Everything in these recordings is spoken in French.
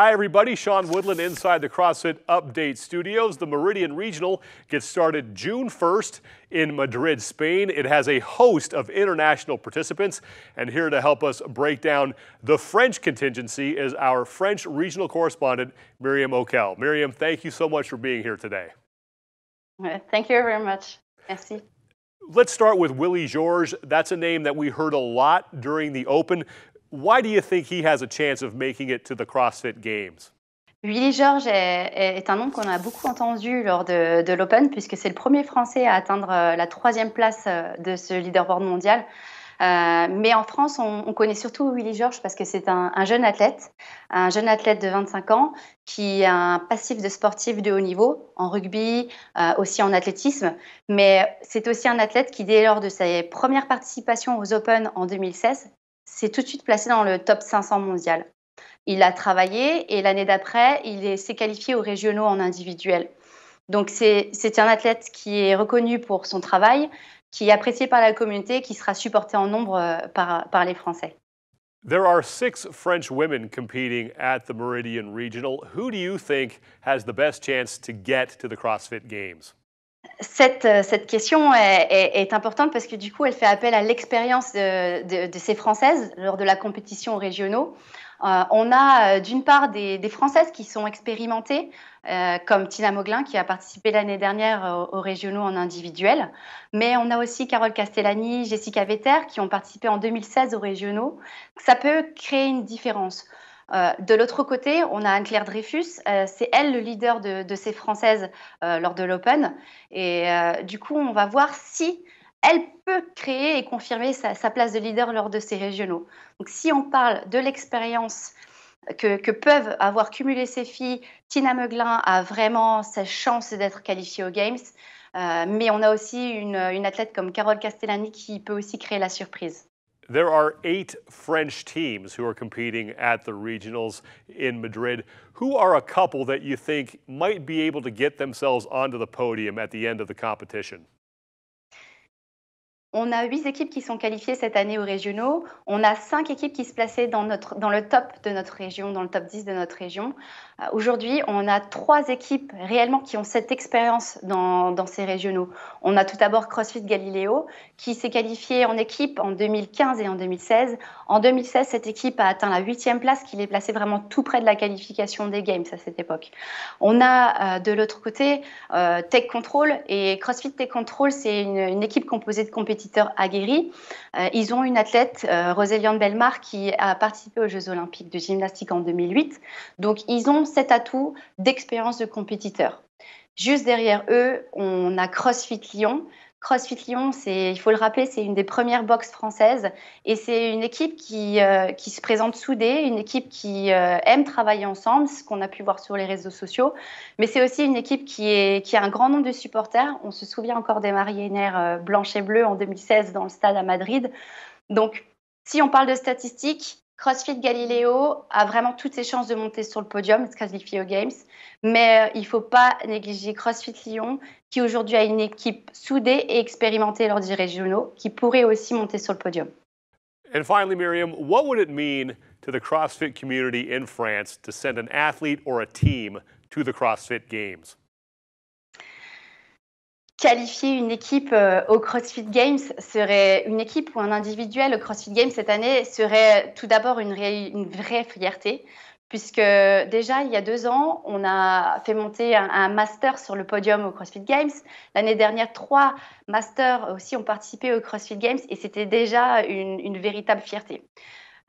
Hi, everybody. Sean Woodland inside the CrossFit Update Studios. The Meridian Regional gets started June 1st in Madrid, Spain. It has a host of international participants, and here to help us break down the French contingency is our French regional correspondent, Miriam O'Kell. Miriam, thank you so much for being here today. Uh, thank you very much. Merci. Let's start with Willie Georges. That's a name that we heard a lot during the Open. Why do you think he has a chance of making it to the CrossFit Games? Willy George est, un nom qu'on a beaucoup entendu lors de, de l'Open, puisque c'est le premier Français à atteindre euh, la troisième place euh, de ce leaderboard mondial. Euh, mais en France, on, connaît surtout Willy Georges parce que c'est un, jeune athlète, un jeune athlète de 25 ans qui a un passif de sportif de haut niveau en rugby, aussi en athlétisme. Mais c'est aussi un athlète qui, dès lors de sa première participation aux Open en 2016, s'est tout de suite placé dans le top 500 mondial. Il a travaillé et l'année d'après, il s'est qualifié aux régionaux en individuel. Donc c'est un athlète qui est reconnu pour son travail, qui est apprécié par la communauté, qui sera supporté en nombre euh, par, par les Français. There are six French women competing at the Meridian Regional. Who do you think has the best chance to get to the CrossFit Games? Euh, cette, question est, importante parce que du coup, elle fait appel à l'expérience de, ces Françaises lors de la compétition aux régionaux. Euh, on a euh, d'une part des, des, Françaises qui sont expérimentées, comme Tina Moglin qui a participé l'année dernière aux, aux, régionaux en individuel, mais on a aussi Carole Castellani, Jessica Vetter qui ont participé en 2016 aux régionaux. Ça peut créer une différence. Euh, de l'autre côté, on a Anne-Claire Dreyfus. Euh, c'est elle le leader de, ces Françaises euh, lors de l'Open. Et du coup, on va voir si elle peut créer et confirmer sa, place de leader lors de ces régionaux. Donc, si on parle de l'expérience que, peuvent avoir cumulé ces filles, Tina Meuglin a vraiment sa chance d'être qualifiée aux Games. mais on a aussi une, une athlète comme Carole Castellani qui peut aussi créer la surprise. There are eight French teams who are competing at the regionals in Madrid. Who are a couple that you think might be able to get themselves onto the podium at the end of the competition? On a huit équipes qui sont qualifiées cette année aux régionaux. On a cinq équipes qui se plaçaient dans, dans le top de notre région, dans le top 10 de notre région. Euh, aujourd'hui, on a trois équipes réellement qui ont cette expérience dans, ces régionaux. On a tout d'abord CrossFit Galileo, qui s'est qualifié en équipe en 2015 et en 2016. En 2016, cette équipe a atteint la huitième place, qui les plaçait vraiment tout près de la qualification des Games à cette époque. On a euh, de l'autre côté euh, Tech Control, et CrossFit Tech Control, c'est une, équipe composée de compétiteurs aguerris. Euh, ils ont une athlète, euh, Roséliane Belmar, qui a participé aux Jeux Olympiques de gymnastique en 2008. Donc, ils ont cet atout d'expérience de compétiteur. Juste derrière eux, on a CrossFit Lyon, CrossFit Lyon, c'est, il faut le rappeler, c'est une des premières boxes françaises et c'est une équipe qui, euh, se présente soudée, une équipe qui euh, aime travailler ensemble, ce qu'on a pu voir sur les réseaux sociaux, mais c'est aussi une équipe qui, a un grand nombre de supporters. On se souvient encore des mariénaires euh, blanches et bleues en 2016 dans le stade à Madrid. Donc, si on parle de statistiques, CrossFit Galileo a vraiment toutes ses chances de monter sur le podium, le CrossFit Games, mais euh, il ne faut pas négliger CrossFit Lyon, qui aujourd'hui a une équipe soudée et expérimentée lors des régionaux, qui pourrait aussi monter sur le podium. And finally, Miriam, what would it mean to the CrossFit community in France to send an athlete or a team to the CrossFit Games? qualifier une équipe euh, au CrossFit Games serait une équipe ou un individuel au CrossFit Games cette année serait tout d'abord une, vraie fierté, puisque déjà il y a deux ans, on a fait monter un, master sur le podium au CrossFit Games. L'année dernière, trois masters aussi ont participé au CrossFit Games et c'était déjà une, véritable fierté.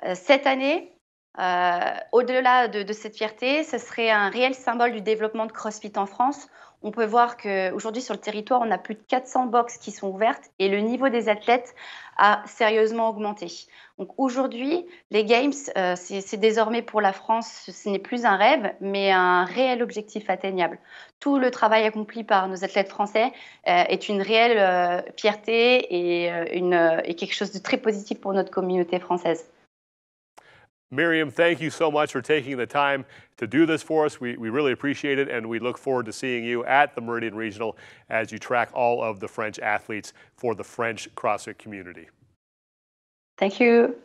Euh, cette année, euh, au-delà de cette fierté, ce serait un réel symbole du développement de CrossFit en France on peut voir qu'aujourd'hui, sur le territoire, on a plus de 400 boxes qui sont ouvertes et le niveau des athlètes a sérieusement augmenté. Donc aujourd'hui, les Games, euh, c'est désormais pour la France, ce n'est plus un rêve, mais un réel objectif atteignable. Tout le travail accompli par nos athlètes français euh, est une réelle euh, fierté et quelque chose de très positif pour notre communauté française. Miriam, thank you so much for taking the time to do this for us. We, we really appreciate it, and we look forward to seeing you at the Meridian Regional as you track all of the French athletes for the French CrossFit community. Thank you.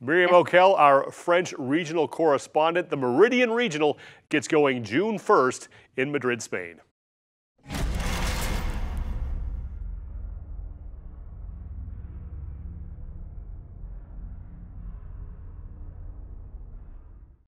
Miriam O'Kell, our French regional correspondent, the Meridian Regional gets going June 1st in Madrid, Spain.